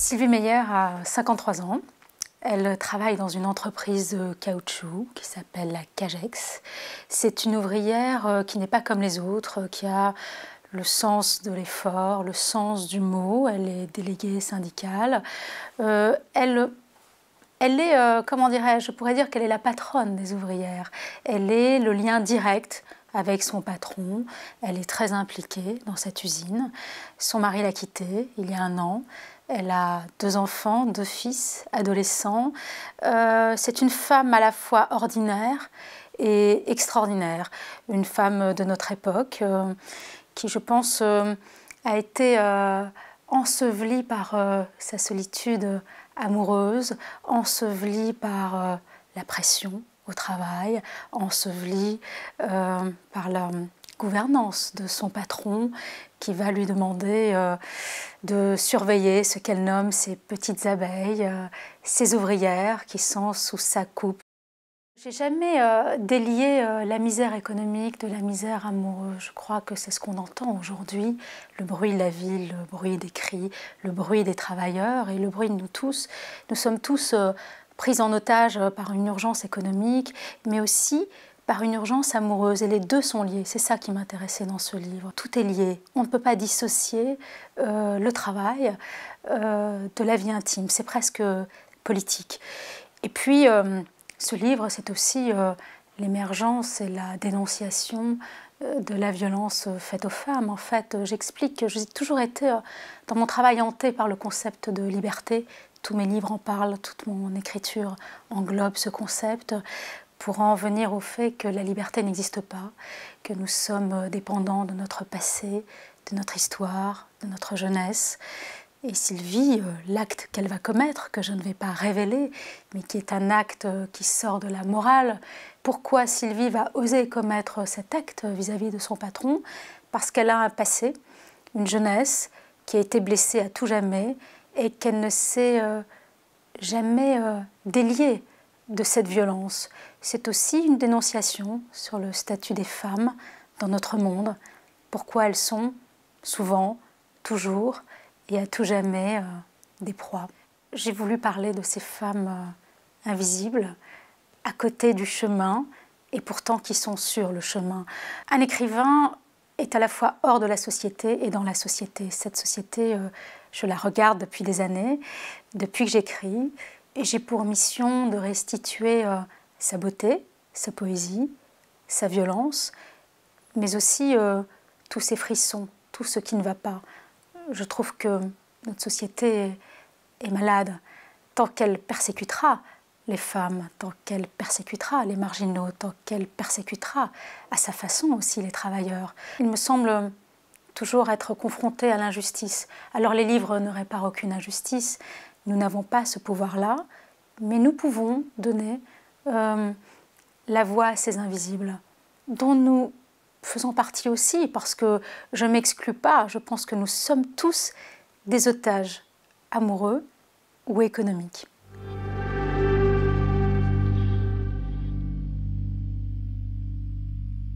Sylvie Meyer a 53 ans. Elle travaille dans une entreprise de caoutchouc qui s'appelle la Cagex. C'est une ouvrière euh, qui n'est pas comme les autres, qui a le sens de l'effort, le sens du mot. Elle est déléguée syndicale. Euh, elle elle est, euh, comment dirais-je, je pourrais dire qu'elle est la patronne des ouvrières. Elle est le lien direct avec son patron. Elle est très impliquée dans cette usine. Son mari l'a quittée il y a un an. Elle a deux enfants, deux fils, adolescents. Euh, c'est une femme à la fois ordinaire et extraordinaire. Une femme de notre époque euh, qui, je pense, euh, a été ensevelie par sa solitude amoureuse, ensevelie par la pression, au travail, ensevelie euh, par la gouvernance de son patron qui va lui demander euh, de surveiller ce qu'elle nomme ses petites abeilles, euh, ses ouvrières qui sont sous sa coupe. J'ai jamais délié la misère économique de la misère amoureuse. Je crois que c'est ce qu'on entend aujourd'hui, le bruit de la ville, le bruit des cris, le bruit des travailleurs et le bruit de nous tous. Nous sommes tous prise en otage euh, par une urgence économique, mais aussi par une urgence amoureuse. Et les deux sont liés. C'est ça qui m'intéressait dans ce livre. Tout est lié. On ne peut pas dissocier euh, le travail euh, de la vie intime. C'est presque politique. Et puis, ce livre, c'est aussi l'émergence et la dénonciation de la violence faite aux femmes. En fait, j'explique que j'ai toujours été, dans mon travail, hantée par le concept de liberté tous mes livres en parlent, toute mon écriture englobe ce concept pour en venir au fait que la liberté n'existe pas, que nous sommes euh, dépendants de notre passé, de notre histoire, de notre jeunesse. Et Sylvie, euh, l'acte qu'elle va commettre, que je ne vais pas révéler, mais qui est un acte euh, qui sort de la morale, pourquoi Sylvie va oser commettre cet acte vis-à-vis de son patron Parce qu'elle a un passé, une jeunesse qui a été blessée à tout jamais, et qu'elle ne s'est euh, jamais euh, déliée de cette violence. C'est aussi une dénonciation sur le statut des femmes dans notre monde, pourquoi elles sont souvent, toujours et à tout jamais euh, des proies. J'ai voulu parler de ces femmes invisibles, à côté du chemin, et pourtant qui sont sur le chemin. Un écrivain est à la fois hors de la société et dans la société. Cette société, euh, je la regarde depuis des années, depuis que j'écris, et j'ai pour mission de restituer euh, sa beauté, sa poésie, sa violence, mais aussi euh, tous ses frissons, tout ce qui ne va pas. Je trouve que notre société est malade. Tant qu'elle persécutera, les femmes tant qu'elle persécutera les marginaux, tant qu'elle persécutera à sa façon aussi les travailleurs. Il me semble toujours être confronté à l'injustice. Alors les livres ne réparent aucune injustice, nous n'avons pas ce pouvoir-là, mais nous pouvons donner euh, la voix à ces invisibles, dont nous faisons partie aussi, parce que je ne m'exclus pas, je pense que nous sommes tous des otages amoureux ou économiques.